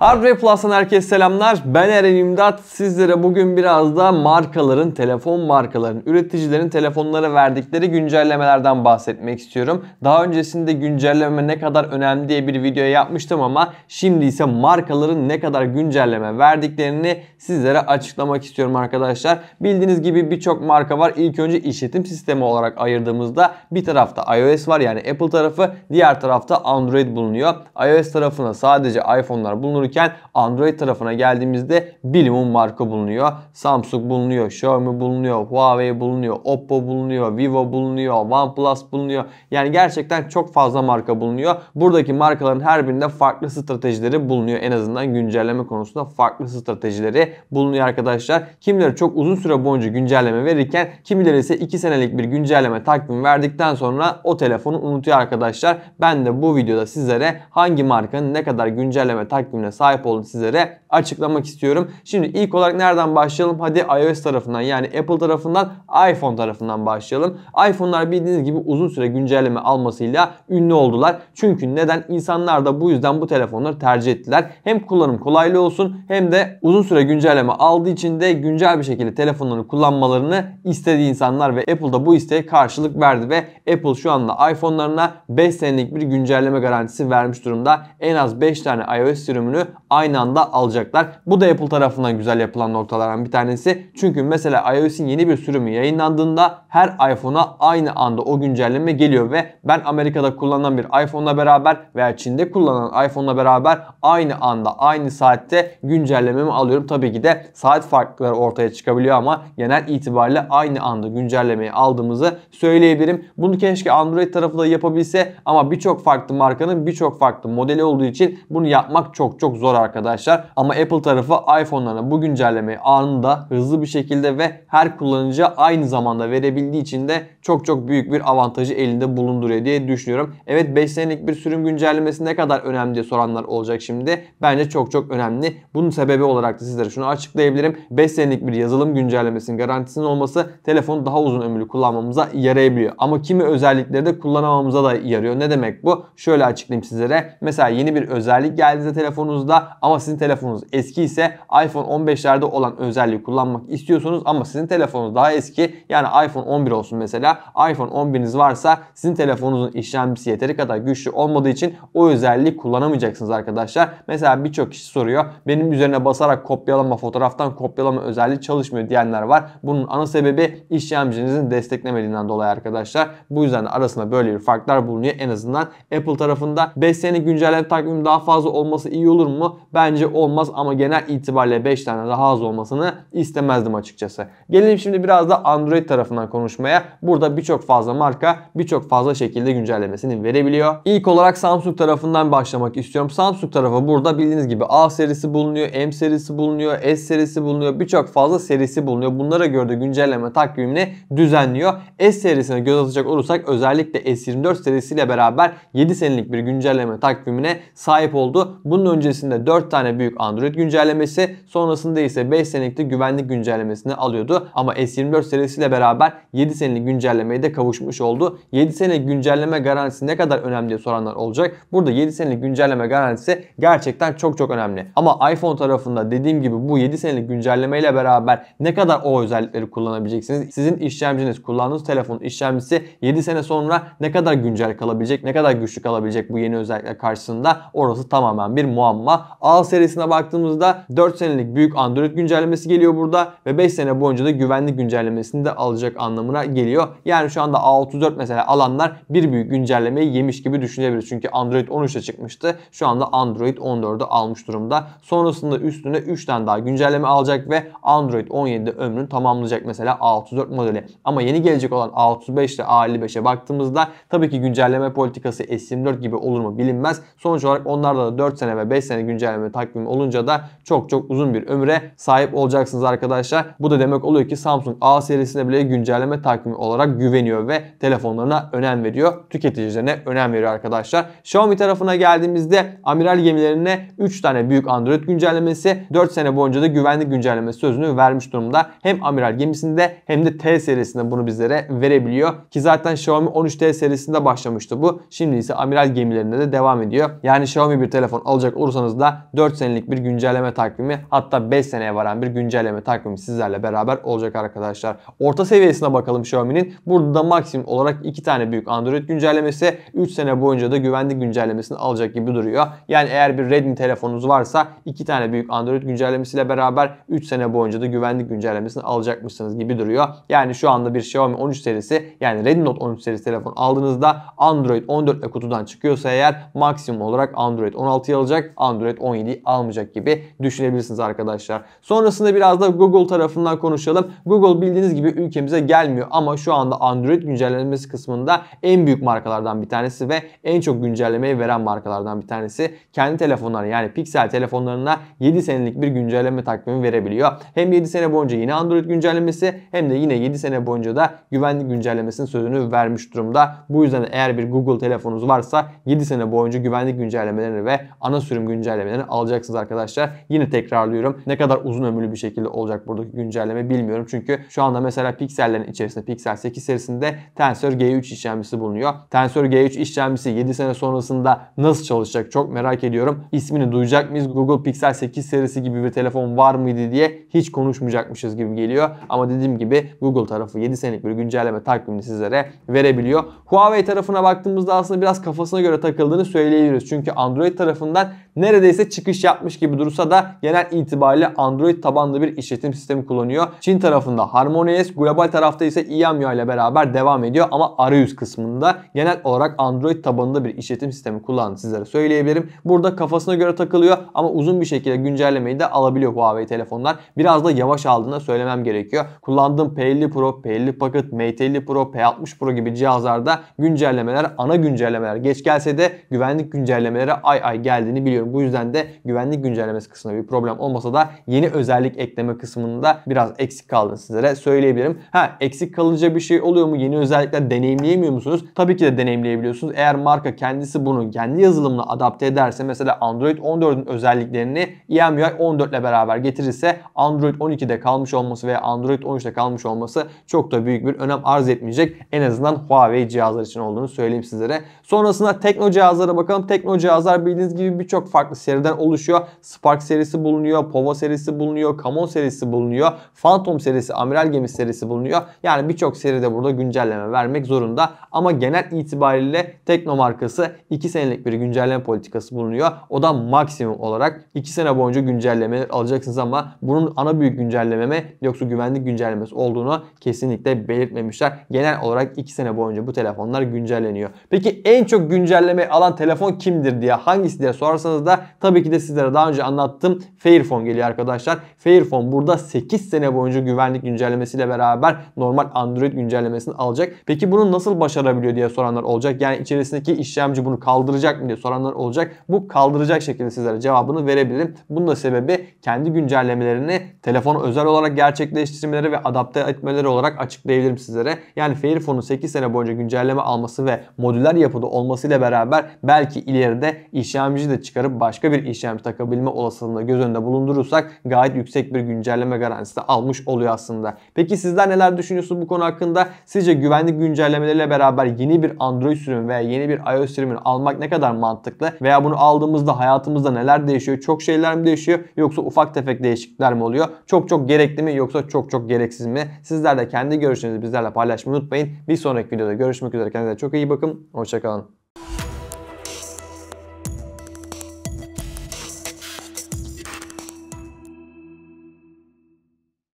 Hardware Plus'tan herkese selamlar. Ben Eren İmdat. Sizlere bugün biraz da markaların, telefon markaların, üreticilerin telefonlara verdikleri güncellemelerden bahsetmek istiyorum. Daha öncesinde güncelleme ne kadar önemli diye bir video yapmıştım ama şimdi ise markaların ne kadar güncelleme verdiklerini sizlere açıklamak istiyorum arkadaşlar. Bildiğiniz gibi birçok marka var. İlk önce işletim sistemi olarak ayırdığımızda bir tarafta iOS var yani Apple tarafı, diğer tarafta Android bulunuyor. iOS tarafına sadece iPhone'lar bulunur bulunurken Android tarafına geldiğimizde bilimum marka bulunuyor. Samsung bulunuyor, Xiaomi bulunuyor, Huawei bulunuyor, Oppo bulunuyor, Vivo bulunuyor, OnePlus bulunuyor. Yani gerçekten çok fazla marka bulunuyor. Buradaki markaların her birinde farklı stratejileri bulunuyor. En azından güncelleme konusunda farklı stratejileri bulunuyor arkadaşlar. Kimileri çok uzun süre boyunca güncelleme verirken kimileri ise 2 senelik bir güncelleme takvim verdikten sonra o telefonu unutuyor arkadaşlar. Ben de bu videoda sizlere hangi markanın ne kadar güncelleme takvimine sahip olduğunu sizlere açıklamak istiyorum. Şimdi ilk olarak nereden başlayalım? Hadi iOS tarafından yani Apple tarafından iPhone tarafından başlayalım. iPhone'lar bildiğiniz gibi uzun süre güncelleme almasıyla ünlü oldular. Çünkü neden? İnsanlar da bu yüzden bu telefonları tercih ettiler. Hem kullanım kolaylığı olsun hem de uzun süre güncelleme aldığı için de güncel bir şekilde telefonları kullanmalarını istediği insanlar ve Apple da bu isteğe karşılık verdi ve Apple şu anda iPhone'larına 5 senelik bir güncelleme garantisi vermiş durumda. En az 5 tane iOS sürümünü aynı anda alacaklar. Bu da Apple tarafından güzel yapılan noktalardan bir tanesi. Çünkü mesela iOS'in yeni bir sürümü yayınlandığında her iPhone'a aynı anda o güncelleme geliyor ve ben Amerika'da kullanılan bir iPhone'la beraber veya Çin'de kullanılan iPhone'la beraber aynı anda aynı saatte güncellememi alıyorum. Tabii ki de saat farklılıkları ortaya çıkabiliyor ama genel itibariyle aynı anda güncellemeyi aldığımızı söyleyebilirim. Bunu keşke Android tarafı da yapabilse ama birçok farklı markanın birçok farklı modeli olduğu için bunu yapmak çok çok zor arkadaşlar. Ama Apple tarafı iPhone'larına bu güncellemeyi anında hızlı bir şekilde ve her kullanıcıya aynı zamanda verebildiği için de çok çok büyük bir avantajı elinde bulunduruyor diye düşünüyorum. Evet 5 senelik bir sürüm güncellemesi ne kadar önemli diye soranlar olacak şimdi. Bence çok çok önemli. Bunun sebebi olarak da sizlere şunu açıklayabilirim. 5 senelik bir yazılım güncellemesinin garantisinin olması telefonu daha uzun ömürlü kullanmamıza yarayabiliyor. Ama kimi özellikleri de kullanamamamıza da yarıyor. Ne demek bu? Şöyle açıklayayım sizlere. Mesela yeni bir özellik geldiğinde telefonunuz telefonunuzda ama sizin telefonunuz eski ise iPhone 15'lerde olan özelliği kullanmak istiyorsunuz ama sizin telefonunuz daha eski yani iPhone 11 olsun mesela iPhone 11'iniz varsa sizin telefonunuzun işlemcisi yeteri kadar güçlü olmadığı için o özelliği kullanamayacaksınız arkadaşlar. Mesela birçok kişi soruyor benim üzerine basarak kopyalama fotoğraftan kopyalama özelliği çalışmıyor diyenler var. Bunun ana sebebi işlemcinizin desteklemediğinden dolayı arkadaşlar. Bu yüzden de arasında böyle bir farklar bulunuyor en azından Apple tarafında. 5 sene güncelleme takvimi daha fazla olması iyi olur olsun mu? Bence olmaz ama genel itibariyle 5 tane daha az olmasını istemezdim açıkçası. Gelelim şimdi biraz da Android tarafından konuşmaya. Burada birçok fazla marka birçok fazla şekilde güncellemesini verebiliyor. İlk olarak Samsung tarafından başlamak istiyorum. Samsung tarafı burada bildiğiniz gibi A serisi bulunuyor, M serisi bulunuyor, S serisi bulunuyor. Birçok fazla serisi bulunuyor. Bunlara göre de güncelleme takvimini düzenliyor. S serisine göz atacak olursak özellikle S24 serisiyle beraber 7 senelik bir güncelleme takvimine sahip oldu. Bunun öncesi öncesinde 4 tane büyük Android güncellemesi sonrasında ise 5 senelik de güvenlik güncellemesini alıyordu. Ama S24 serisiyle beraber 7 senelik güncellemeye de kavuşmuş oldu. 7 senelik güncelleme garantisi ne kadar önemli diye soranlar olacak. Burada 7 senelik güncelleme garantisi gerçekten çok çok önemli. Ama iPhone tarafında dediğim gibi bu 7 senelik güncelleme ile beraber ne kadar o özellikleri kullanabileceksiniz? Sizin işlemciniz, kullandığınız telefonun işlemcisi 7 sene sonra ne kadar güncel kalabilecek, ne kadar güçlü kalabilecek bu yeni özellikler karşısında orası tamamen bir muamma ama A serisine baktığımızda 4 senelik büyük Android güncellemesi geliyor burada ve 5 sene boyunca da güvenlik güncellemesini de alacak anlamına geliyor. Yani şu anda A34 mesela alanlar bir büyük güncellemeyi yemiş gibi düşünebiliriz. Çünkü Android 13'e çıkmıştı. Şu anda Android 14'ü almış durumda. Sonrasında üstüne 3 tane daha güncelleme alacak ve Android 17'de ömrünü tamamlayacak mesela A34 modeli. Ama yeni gelecek olan A35 ile A55'e baktığımızda tabii ki güncelleme politikası S24 gibi olur mu bilinmez. Sonuç olarak onlarda da 4 sene ve 5 sene yani güncelleme takvimi olunca da çok çok uzun bir ömre sahip olacaksınız arkadaşlar. Bu da demek oluyor ki Samsung A serisine bile güncelleme takvimi olarak güveniyor ve telefonlarına önem veriyor. Tüketicilerine önem veriyor arkadaşlar. Xiaomi tarafına geldiğimizde amiral gemilerine 3 tane büyük Android güncellemesi 4 sene boyunca da güvenlik güncellemesi sözünü vermiş durumda. Hem amiral gemisinde hem de T serisinde bunu bizlere verebiliyor. Ki zaten Xiaomi 13T serisinde başlamıştı bu. Şimdi ise amiral gemilerinde de devam ediyor. Yani Xiaomi bir telefon alacak olursanız kanalımızda 4 senelik bir güncelleme takvimi hatta 5 seneye varan bir güncelleme takvimi sizlerle beraber olacak arkadaşlar. Orta seviyesine bakalım Xiaomi'nin. Burada da maksimum olarak 2 tane büyük Android güncellemesi 3 sene boyunca da güvenlik güncellemesini alacak gibi duruyor. Yani eğer bir Redmi telefonunuz varsa 2 tane büyük Android güncellemesiyle beraber 3 sene boyunca da güvenlik güncellemesini alacakmışsınız gibi duruyor. Yani şu anda bir Xiaomi 13 serisi yani Redmi Note 13 serisi telefon aldığınızda Android 14 ile kutudan çıkıyorsa eğer maksimum olarak Android 16'yı alacak. Android Android 17'yi almayacak gibi düşünebilirsiniz arkadaşlar. Sonrasında biraz da Google tarafından konuşalım. Google bildiğiniz gibi ülkemize gelmiyor ama şu anda Android güncellemesi kısmında en büyük markalardan bir tanesi ve en çok güncellemeyi veren markalardan bir tanesi. Kendi telefonları yani Pixel telefonlarına 7 senelik bir güncelleme takvimi verebiliyor. Hem 7 sene boyunca yine Android güncellemesi hem de yine 7 sene boyunca da güvenlik güncellemesinin sözünü vermiş durumda. Bu yüzden eğer bir Google telefonunuz varsa 7 sene boyunca güvenlik güncellemeleri ve ana sürüm güncellemeleri güncellemelerini alacaksınız arkadaşlar. Yine tekrarlıyorum. Ne kadar uzun ömürlü bir şekilde olacak buradaki güncelleme bilmiyorum. Çünkü şu anda mesela piksellerin içerisinde Pixel 8 serisinde Tensor G3 işlemcisi bulunuyor. Tensor G3 işlemcisi 7 sene sonrasında nasıl çalışacak çok merak ediyorum. İsmini duyacak mıyız? Google Pixel 8 serisi gibi bir telefon var mıydı diye hiç konuşmayacakmışız gibi geliyor. Ama dediğim gibi Google tarafı 7 senelik bir güncelleme takvimini sizlere verebiliyor. Huawei tarafına baktığımızda aslında biraz kafasına göre takıldığını söyleyebiliriz. Çünkü Android tarafından neredeyse çıkış yapmış gibi dursa da genel itibariyle Android tabanlı bir işletim sistemi kullanıyor. Çin tarafında HarmonyOS, global tarafta ise IAMIA ile beraber devam ediyor ama arayüz kısmında genel olarak Android tabanlı bir işletim sistemi kullandığını sizlere söyleyebilirim. Burada kafasına göre takılıyor ama uzun bir şekilde güncellemeyi de alabiliyor Huawei telefonlar. Biraz da yavaş aldığını söylemem gerekiyor. Kullandığım P50 Pro, P50 Pocket, Mate 50 Pro, P60 Pro gibi cihazlarda güncellemeler, ana güncellemeler geç gelse de güvenlik güncellemeleri ay ay geldiğini biliyoruz bu yüzden de güvenlik güncellemesi kısmında bir problem olmasa da yeni özellik ekleme kısmında biraz eksik kaldığını sizlere söyleyebilirim. Ha eksik kalınca bir şey oluyor mu? Yeni özellikler deneyimleyemiyor musunuz? Tabii ki de deneyimleyebiliyorsunuz. Eğer marka kendisi bunu kendi yazılımına adapte ederse mesela Android 14'ün özelliklerini EMUI 14 ile beraber getirirse Android 12'de kalmış olması veya Android 13'te kalmış olması çok da büyük bir önem arz etmeyecek. En azından Huawei cihazlar için olduğunu söyleyeyim sizlere. Sonrasında tekno cihazlara bakalım. Tekno cihazlar bildiğiniz gibi birçok farklı seriden oluşuyor. Spark serisi bulunuyor, Pova serisi bulunuyor, Camon serisi bulunuyor, Phantom serisi, Amiral gemi serisi bulunuyor. Yani birçok seride burada güncelleme vermek zorunda. Ama genel itibariyle Tekno markası 2 senelik bir güncelleme politikası bulunuyor. O da maksimum olarak 2 sene boyunca güncelleme alacaksınız ama bunun ana büyük güncellememe yoksa güvenlik güncellemesi olduğunu kesinlikle belirtmemişler. Genel olarak 2 sene boyunca bu telefonlar güncelleniyor. Peki en çok güncelleme alan telefon kimdir diye hangisi diye sorarsanız Burada da tabii ki de sizlere daha önce anlattığım Fairphone geliyor arkadaşlar. Fairphone burada 8 sene boyunca güvenlik güncellemesiyle beraber normal Android güncellemesini alacak. Peki bunu nasıl başarabiliyor diye soranlar olacak. Yani içerisindeki işlemci bunu kaldıracak mı diye soranlar olacak. Bu kaldıracak şekilde sizlere cevabını verebilirim. Bunun da sebebi kendi güncellemelerini telefon özel olarak gerçekleştirmeleri ve adapte etmeleri olarak açıklayabilirim sizlere. Yani Fairphone'un 8 sene boyunca güncelleme alması ve modüler yapıda olmasıyla beraber belki ileride işlemci de çıkarıp çıkarıp başka bir işlem takabilme olasılığını göz önünde bulundurursak gayet yüksek bir güncelleme garantisi de almış oluyor aslında. Peki sizler neler düşünüyorsunuz bu konu hakkında? Sizce güvenlik güncellemeleriyle beraber yeni bir Android sürümü veya yeni bir iOS sürümünü almak ne kadar mantıklı? Veya bunu aldığımızda hayatımızda neler değişiyor? Çok şeyler mi değişiyor? Yoksa ufak tefek değişiklikler mi oluyor? Çok çok gerekli mi yoksa çok çok gereksiz mi? Sizler de kendi görüşlerinizi bizlerle paylaşmayı unutmayın. Bir sonraki videoda görüşmek üzere. Kendinize çok iyi bakın. Hoşçakalın.